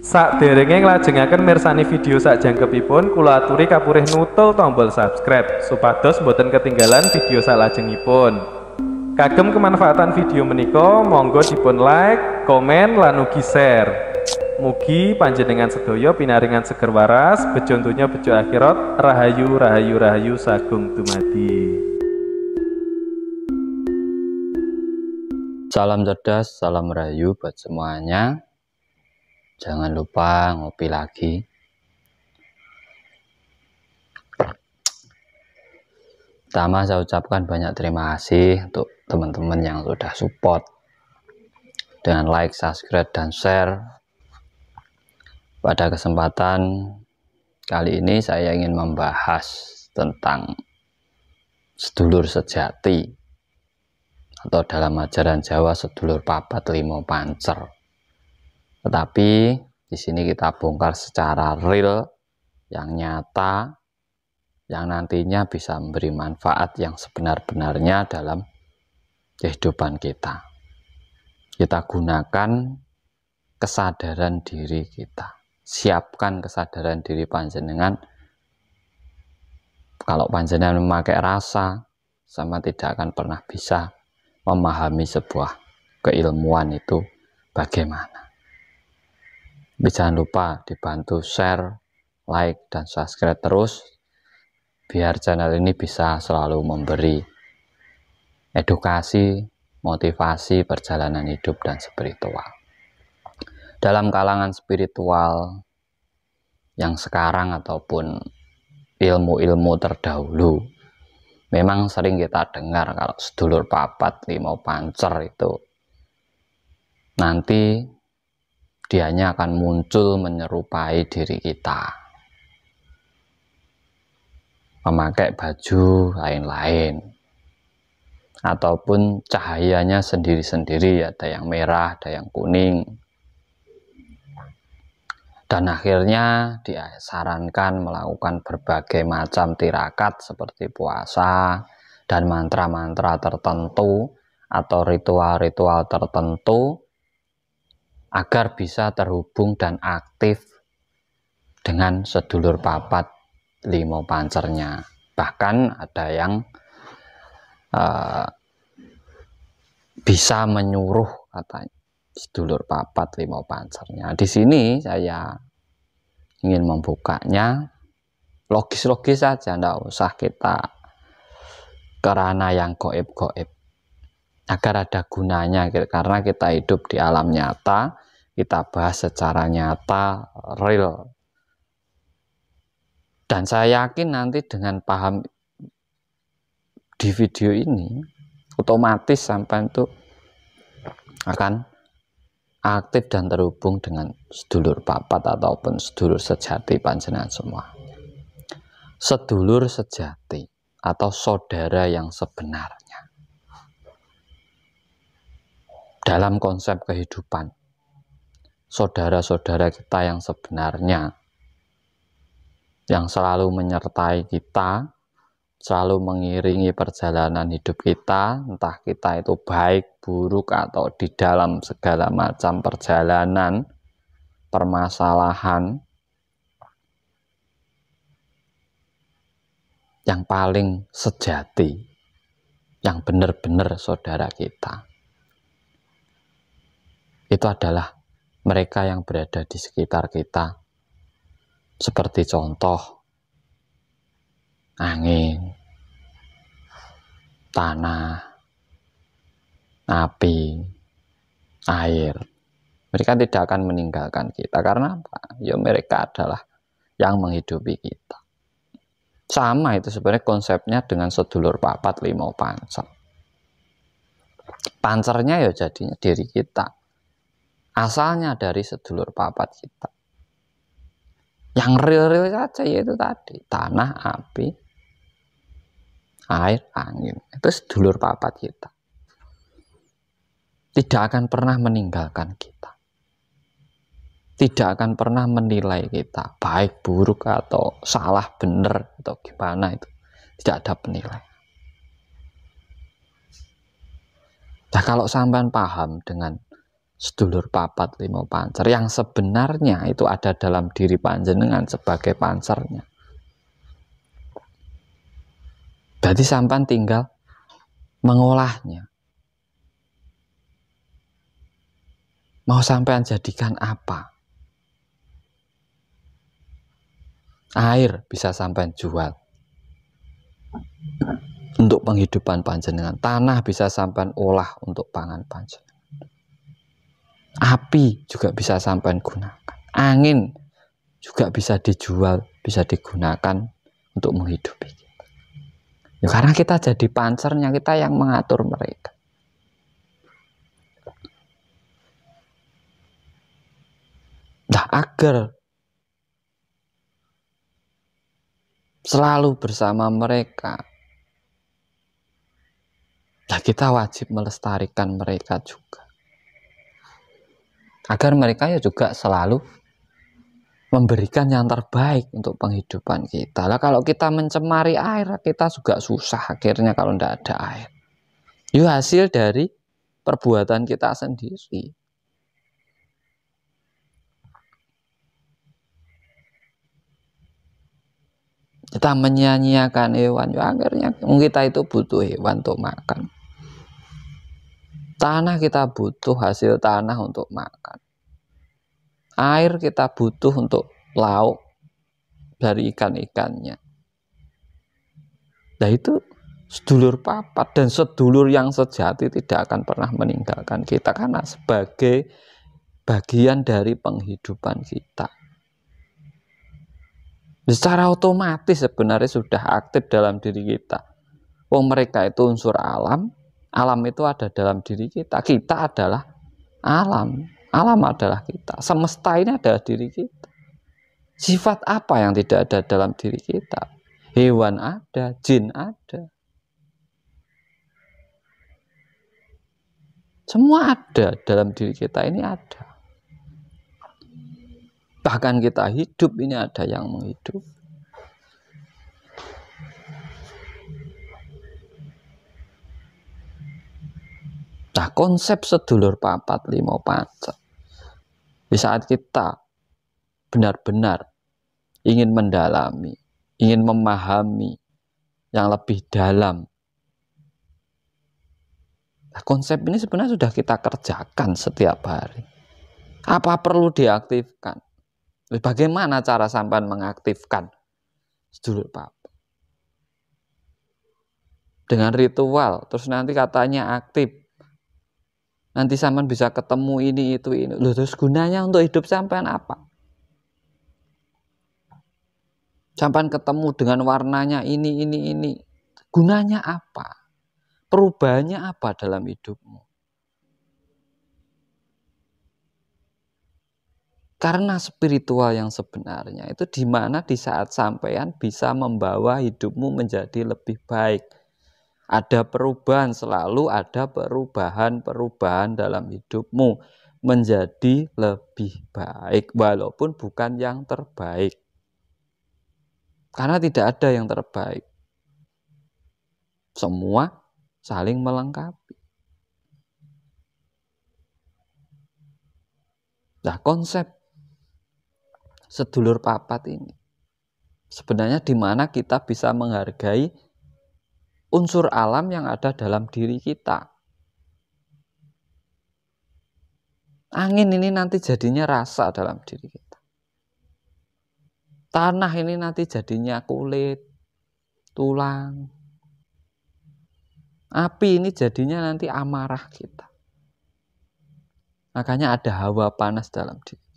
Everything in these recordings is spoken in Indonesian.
Sak derenge nglajengaken mirsani video sak jangkepipun kula aturi kapurih nutul tombol subscribe supados boten ketinggalan video sak lajengipun Kagem kemanfaatan video menika monggo dipun like, komen lan ugi share. Mugi panjenengan sedaya pinaringan seger waras, bejo dunya bejo akhirat, rahayu rahayu rahayu sagung dumadi. Salam cerdas, salam rahayu buat semuanya jangan lupa ngopi lagi pertama saya ucapkan banyak terima kasih untuk teman-teman yang sudah support dengan like, subscribe, dan share pada kesempatan kali ini saya ingin membahas tentang sedulur sejati atau dalam ajaran Jawa sedulur papat limo pancer tetapi di sini kita bongkar secara real yang nyata yang nantinya bisa memberi manfaat yang sebenar-benarnya dalam kehidupan kita. Kita gunakan kesadaran diri kita. Siapkan kesadaran diri panjenengan. Kalau panjenengan memakai rasa, sama tidak akan pernah bisa memahami sebuah keilmuan itu bagaimana. Tapi jangan lupa dibantu share, like, dan subscribe terus biar channel ini bisa selalu memberi edukasi, motivasi perjalanan hidup dan spiritual. Dalam kalangan spiritual yang sekarang ataupun ilmu-ilmu terdahulu, memang sering kita dengar kalau sedulur papat limau pancer itu nanti dianya akan muncul menyerupai diri kita memakai baju lain-lain ataupun cahayanya sendiri-sendiri ada yang merah ada yang kuning dan akhirnya disarankan melakukan berbagai macam tirakat seperti puasa dan mantra-mantra tertentu atau ritual-ritual tertentu agar bisa terhubung dan aktif dengan sedulur papat limo pancernya. Bahkan ada yang uh, bisa menyuruh katanya sedulur papat limo pancernya. Di sini saya ingin membukanya logis-logis saja, tidak usah kita kerana yang goib-goib agar ada gunanya karena kita hidup di alam nyata kita bahas secara nyata, real. Dan saya yakin nanti dengan paham di video ini, otomatis sampai itu akan aktif dan terhubung dengan sedulur papat ataupun sedulur sejati panjenengan semua. Sedulur sejati atau saudara yang sebenarnya. Dalam konsep kehidupan, saudara-saudara kita yang sebenarnya, yang selalu menyertai kita, selalu mengiringi perjalanan hidup kita, entah kita itu baik, buruk, atau di dalam segala macam perjalanan, permasalahan, yang paling sejati, yang benar-benar saudara kita. Itu adalah mereka yang berada di sekitar kita. Seperti contoh, angin, tanah, api, air. Mereka tidak akan meninggalkan kita karena apa? Ya mereka adalah yang menghidupi kita. Sama itu sebenarnya konsepnya dengan sedulur papat limau pancer. Pancernya ya jadinya diri kita asalnya dari sedulur papat kita. Yang real-real saja yaitu tadi tanah, api, air, angin. Itu sedulur papat kita. Tidak akan pernah meninggalkan kita. Tidak akan pernah menilai kita baik buruk atau salah benar atau gimana itu. Tidak ada penilaian. Nah, kalau sampean paham dengan sedulur papat limo pancer yang sebenarnya itu ada dalam diri panjenengan sebagai pancernya. Berarti sampan tinggal mengolahnya. Mau sampean jadikan apa? Air bisa sampean jual untuk penghidupan panjenengan. Tanah bisa sampean olah untuk pangan panjenengan api juga bisa sampai gunakan angin juga bisa dijual bisa digunakan untuk menghidupi ya, karena kita jadi pancernya kita yang mengatur mereka nah agar selalu bersama mereka Nah, kita wajib melestarikan mereka juga agar mereka ya juga selalu memberikan yang terbaik untuk penghidupan kita. Lah kalau kita mencemari air, kita juga susah akhirnya kalau tidak ada air. Itu ya, hasil dari perbuatan kita sendiri. Kita menyanyiakan hewan, ya akhirnya kita itu butuh hewan untuk makan. Tanah kita butuh hasil tanah untuk makan. Air kita butuh untuk lauk dari ikan-ikannya. Nah itu sedulur papat dan sedulur yang sejati tidak akan pernah meninggalkan kita karena sebagai bagian dari penghidupan kita. Secara otomatis sebenarnya sudah aktif dalam diri kita. Wong mereka itu unsur alam, Alam itu ada dalam diri kita. Kita adalah alam. Alam adalah kita. Semesta ini adalah diri kita. Sifat apa yang tidak ada dalam diri kita? Hewan ada, jin ada. Semua ada dalam diri kita ini ada. Bahkan kita hidup ini ada yang menghidup. Nah, konsep sedulur papat limo pancet. Di saat kita benar-benar ingin mendalami, ingin memahami yang lebih dalam. Nah, konsep ini sebenarnya sudah kita kerjakan setiap hari. Apa perlu diaktifkan? Bagaimana cara sampan mengaktifkan sedulur papat? Dengan ritual, terus nanti katanya aktif nanti sampean bisa ketemu ini itu ini loh terus gunanya untuk hidup sampean apa sampean ketemu dengan warnanya ini ini ini gunanya apa perubahannya apa dalam hidupmu karena spiritual yang sebenarnya itu di mana di saat sampean bisa membawa hidupmu menjadi lebih baik ada perubahan, selalu ada perubahan-perubahan dalam hidupmu menjadi lebih baik, walaupun bukan yang terbaik, karena tidak ada yang terbaik. Semua saling melengkapi. Nah, konsep sedulur papat ini sebenarnya di mana kita bisa menghargai unsur alam yang ada dalam diri kita. Angin ini nanti jadinya rasa dalam diri kita. Tanah ini nanti jadinya kulit, tulang. Api ini jadinya nanti amarah kita. Makanya ada hawa panas dalam diri.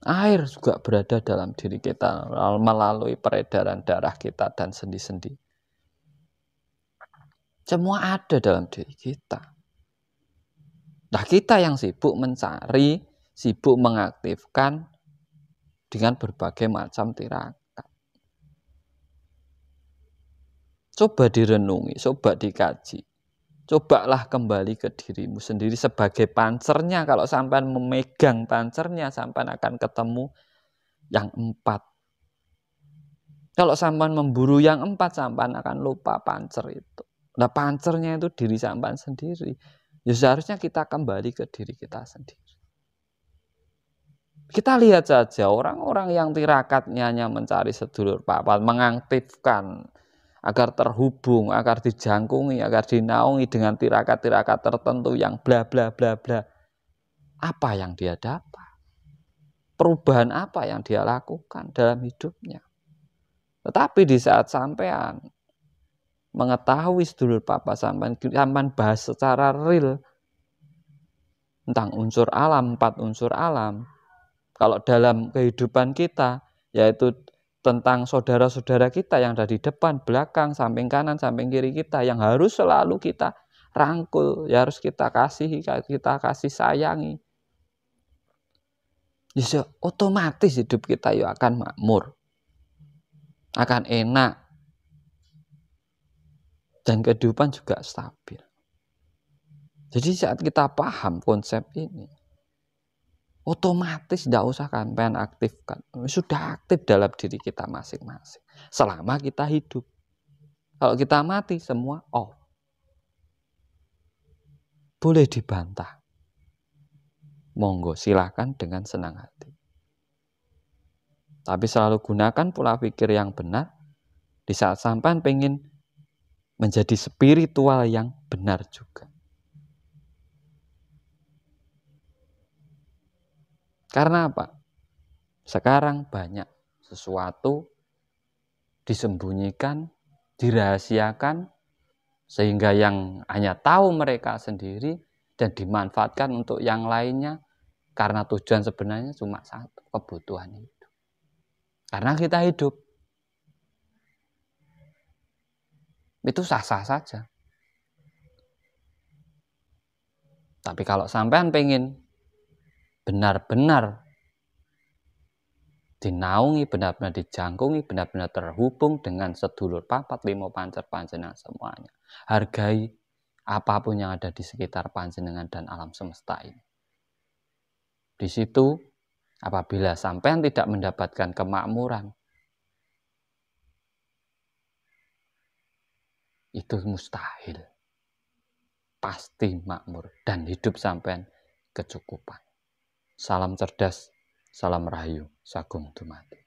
Air juga berada dalam diri kita melalui peredaran darah kita dan sendi-sendi. Semua ada dalam diri kita. Nah kita yang sibuk mencari, sibuk mengaktifkan dengan berbagai macam tirakat. Coba direnungi, coba dikaji cobalah kembali ke dirimu sendiri sebagai pancernya. Kalau sampan memegang pancernya, sampan akan ketemu yang empat. Kalau sampan memburu yang empat, sampan akan lupa pancer itu. Nah pancernya itu diri sampan sendiri. Ya seharusnya kita kembali ke diri kita sendiri. Kita lihat saja orang-orang yang tirakatnya hanya mencari sedulur papat, mengaktifkan agar terhubung, agar dijangkungi, agar dinaungi dengan tirakat-tirakat tertentu yang bla bla bla bla. Apa yang dia dapat? Perubahan apa yang dia lakukan dalam hidupnya? Tetapi di saat sampean mengetahui sedulur papa sampean, sampean bahas secara real tentang unsur alam, empat unsur alam. Kalau dalam kehidupan kita, yaitu tentang saudara-saudara kita yang ada di depan, belakang, samping kanan, samping kiri kita yang harus selalu kita rangkul, ya harus kita kasih, kita kasih sayangi. Jadi ya otomatis hidup kita ya akan makmur. Akan enak. Dan kehidupan juga stabil. Jadi saat kita paham konsep ini, otomatis tidak usah kampanye aktifkan sudah aktif dalam diri kita masing-masing selama kita hidup kalau kita mati semua off boleh dibantah monggo silahkan dengan senang hati tapi selalu gunakan pola pikir yang benar di saat sampan pengen menjadi spiritual yang benar juga Karena apa? Sekarang banyak sesuatu disembunyikan, dirahasiakan, sehingga yang hanya tahu mereka sendiri dan dimanfaatkan untuk yang lainnya karena tujuan sebenarnya cuma satu, kebutuhan itu. Karena kita hidup. Itu sah-sah saja. Tapi kalau sampean pengen benar-benar dinaungi, benar-benar dijangkungi, benar-benar terhubung dengan sedulur papat limo pancer panjenengan semuanya. Hargai apapun yang ada di sekitar panjenengan dan alam semesta ini. Di situ apabila sampean tidak mendapatkan kemakmuran, itu mustahil. Pasti makmur dan hidup sampean kecukupan. Salam cerdas, salam rahayu, sagung dumati.